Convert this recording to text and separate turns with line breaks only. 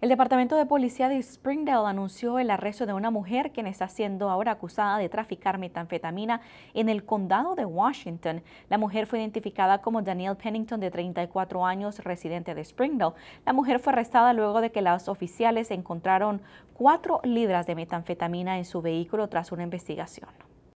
El Departamento de Policía de Springdale anunció el arresto de una mujer quien está siendo ahora acusada de traficar metanfetamina en el condado de Washington. La mujer fue identificada como Danielle Pennington, de 34 años, residente de Springdale. La mujer fue arrestada luego de que los oficiales encontraron cuatro libras de metanfetamina en su vehículo tras una investigación.